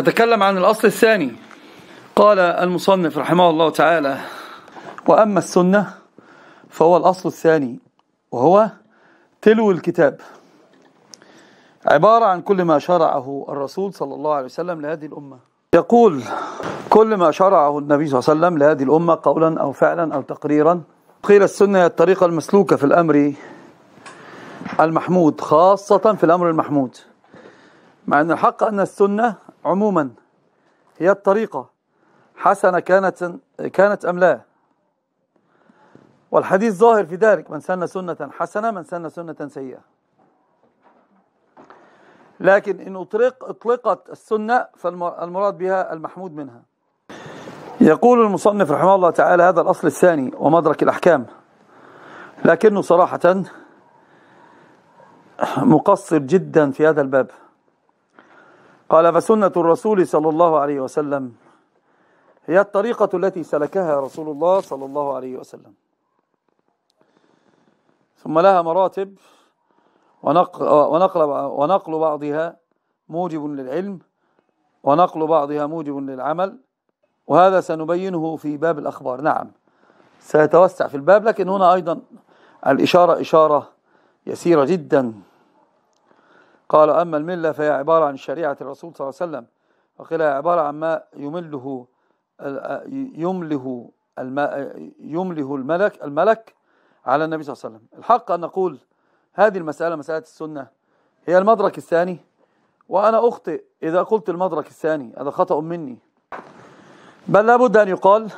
فتكلم عن الأصل الثاني قال المصنف رحمه الله تعالى وأما السنة فهو الأصل الثاني وهو تلو الكتاب عبارة عن كل ما شرعه الرسول صلى الله عليه وسلم لهذه الأمة يقول كل ما شرعه النبي صلى الله عليه وسلم لهذه الأمة قولا أو فعلا أو تقريرا قيل السنة هي الطريقة المسلوكة في الأمر المحمود خاصة في الأمر المحمود مع أن الحق أن السنة عموما هي الطريقة حسنة كانت كانت أم لا والحديث ظاهر في ذلك من سن سنة حسنة من سن سنة سيئة لكن إن أطلق أطلقت السنة فالمراد بها المحمود منها يقول المصنف رحمه الله تعالى هذا الأصل الثاني ومدرك الأحكام لكنه صراحة مقصر جدا في هذا الباب قال فسنة الرسول صلى الله عليه وسلم هي الطريقة التي سلكها رسول الله صلى الله عليه وسلم ثم لها مراتب ونقل, ونقل, ونقل بعضها موجب للعلم ونقل بعضها موجب للعمل وهذا سنبينه في باب الأخبار نعم سيتوسع في الباب لكن هنا أيضا الإشارة إشارة يسيرة جدا قال أما الملة فهي عبارة عن شريعة الرسول صلى الله عليه وسلم وقيل عبارة عن ما يمله يمله يمله الملك الملك على النبي صلى الله عليه وسلم الحق أن نقول هذه المسألة مسألة السنة هي المدرك الثاني وأنا أخطئ إذا قلت المدرك الثاني هذا خطأ مني بل لابد أن يقال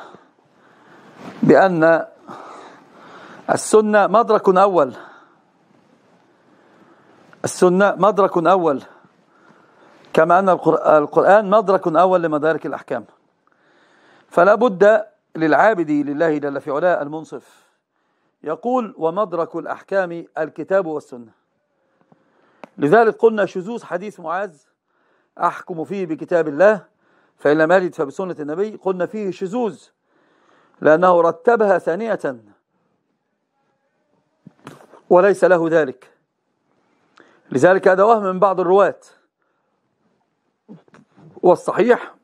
بأن السنة مدرك أول السنة مدرك أول كما أن القرآن مدرك أول لمدارك الأحكام فلا بد للعابد لله جل في علاه المنصف يقول ومدرك الأحكام الكتاب والسنة لذلك قلنا شذوذ حديث معاذ أحكم فيه بكتاب الله فإن لم أجد فبسنة النبي قلنا فيه شذوذ لأنه رتبها ثانية وليس له ذلك لذلك هذا وهم من بعض الرواة والصحيح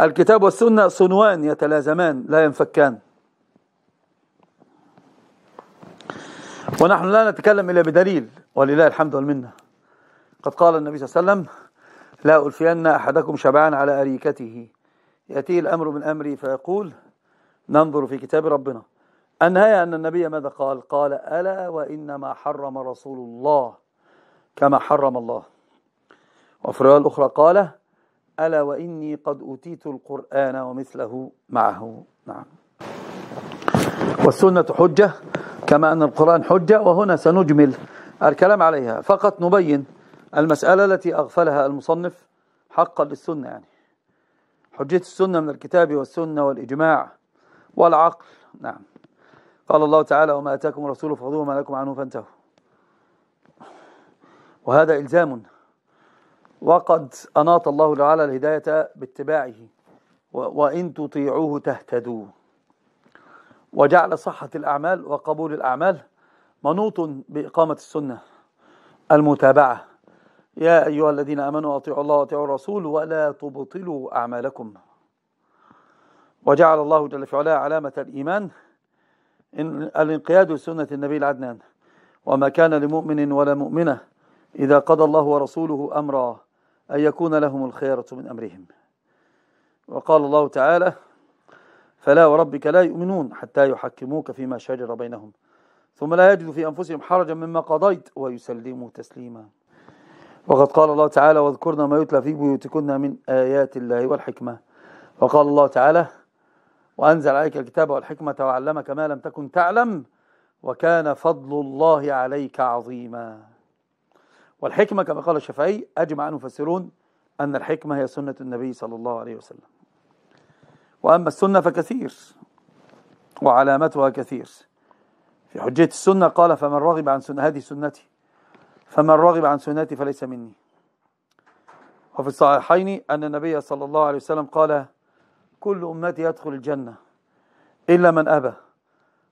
الكتاب والسنة صنوان يتلازمان لا ينفكان ونحن لا نتكلم إلا بدليل ولله الحمد والمنة قد قال النبي صلى الله عليه وسلم لا ألفين أحدكم شبعان على أريكته يأتيه الأمر من أمري فيقول ننظر في كتاب ربنا النهاية أن النبي ماذا قال قال ألا وإنما حرم رسول الله كما حرم الله وفي الرواية الأخرى قال ألا وإني قد أوتيت القرآن ومثله معه نعم والسنة حجة كما أن القرآن حجة وهنا سنجمل الكلام عليها فقط نبين المسألة التي أغفلها المصنف حقا للسنة يعني حجة السنة من الكتاب والسنة والإجماع والعقل نعم قال الله تعالى وما أتاكم الرسول فخذوه ما لكم عنه فانتهوا وهذا إلزام وقد أناط الله تعالى الهداية باتباعه وإن تطيعوه تهتدوا وجعل صحة الأعمال وقبول الأعمال منوط بإقامة السنة المتابعة يا أيها الذين أمنوا أطيعوا الله وأطيعوا الرسول ولا تبطلوا أعمالكم وجعل الله جل في علاه علامة الإيمان الانقياد لسنة النبي العدنان وما كان لمؤمن ولا مؤمنة إذا قضى الله ورسوله أمرا أن يكون لهم الخيرة من أمرهم وقال الله تعالى فلا وربك لا يؤمنون حتى يحكموك فيما شجر بينهم ثم لا يجدوا في أنفسهم حرجا مما قضيت ويسلموا تسليما وقد قال الله تعالى واذكرنا ما يتلى في بيوتكن من آيات الله والحكمة وقال الله تعالى وأنزل عليك الكتاب والحكمة وعلمك ما لم تكن تعلم وكان فضل الله عليك عظيما والحكمة كما قال الشافعي أجمع المفسرون أن الحكمة هي سنة النبي صلى الله عليه وسلم وأما السنة فكثير وعلامتها كثير في حجية السنة قال فمن رغب عن سنة هذه سنتي فمن رغب عن سنتي فليس مني وفي الصحيحين أن النبي صلى الله عليه وسلم قال كل أمتي يدخل الجنة إلا من أبى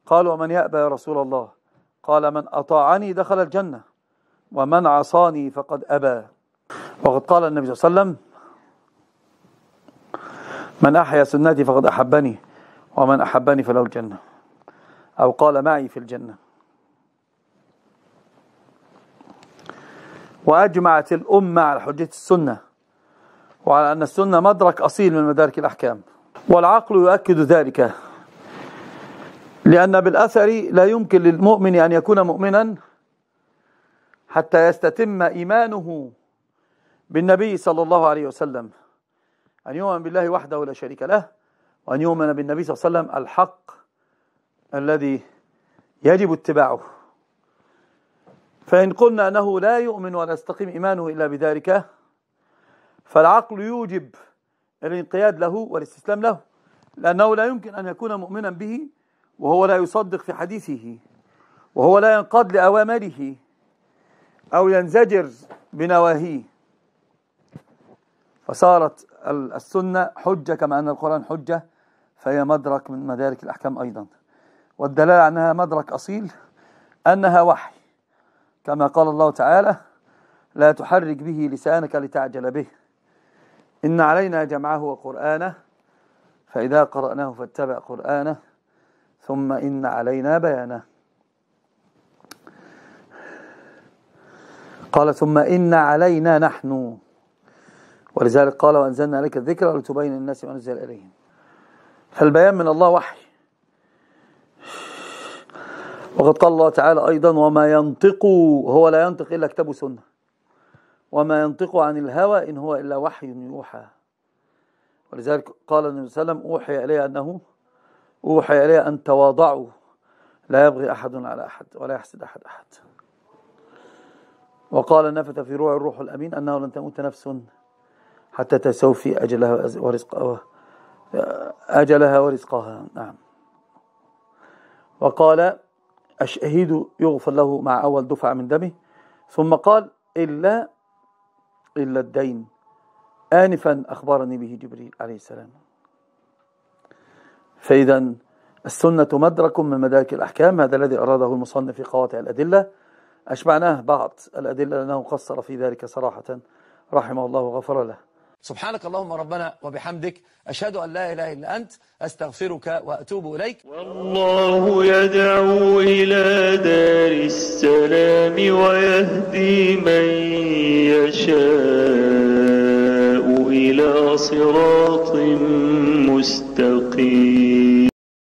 قال ومن يأبى يا رسول الله قال من أطاعني دخل الجنة ومن عصاني فقد أبى وقد قال النبي صلى الله عليه وسلم من أحيا سنتي فقد أحبني ومن أحبني فله الجنة أو قال معي في الجنة وأجمعت الأمة على حجة السنة وعلى أن السنة مدرك أصيل من مدارك الأحكام والعقل يؤكد ذلك لأن بالأثر لا يمكن للمؤمن أن يكون مؤمنا حتى يستتم إيمانه بالنبي صلى الله عليه وسلم أن يؤمن بالله وحده لا شريك له وأن يؤمن بالنبي صلى الله عليه وسلم الحق الذي يجب اتباعه فإن قلنا أنه لا يؤمن ولا يستقيم إيمانه إلا بذلك فالعقل يوجب الانقياد له والاستسلام له لأنه لا يمكن أن يكون مؤمنا به وهو لا يصدق في حديثه وهو لا ينقاد لأوامره أو ينزجر بنواهيه فصارت السنة حجة كما أن القرآن حجة فهي مدرك من مدارك الأحكام أيضا والدلالة أنها مدرك أصيل أنها وحي كما قال الله تعالى لا تحرك به لسانك لتعجل به إن علينا جمعه وقرآنه فإذا قرأناه فاتبع قرآنه ثم إن علينا بيانه قال ثم إن علينا نحن ولذلك قال وأنزلنا عليك الذكر لتبين الناس ما نزل إليهم فالبيان من الله وحي وقد قال الله تعالى أيضا وما ينطق هو لا ينطق إلا كتاب سنة وما ينطق عن الهوى إن هو إلا وحي يوحى ولذلك قال النبي صلى الله عليه وسلم أوحي إلي أنه أوحي إلي أن تواضعوا لا يبغي أحد على أحد ولا يحسد أحد أحد وقال نفث في روح الروح الأمين أنه لن تموت نفس حتى تستوفي أجلها ورزقها أجلها ورزقها نعم وقال الشهيد يغفر له مع أول دفعة من دمه ثم قال إلا إلا الدين آنفا أخبرني به جبريل عليه السلام فإذا السنة مدرك من مدارك الأحكام هذا الذي أراده المصنف في قواطع الأدلة أشبعناه بعض الأدلة لأنه قصر في ذلك صراحة رحمه الله وغفر له سبحانك اللهم ربنا وبحمدك أشهد أن لا إله إلا أنت أستغفرك وأتوب إليك والله يدعو إلى دار السلام ويهدي من يشاء إلى صراط مستقيم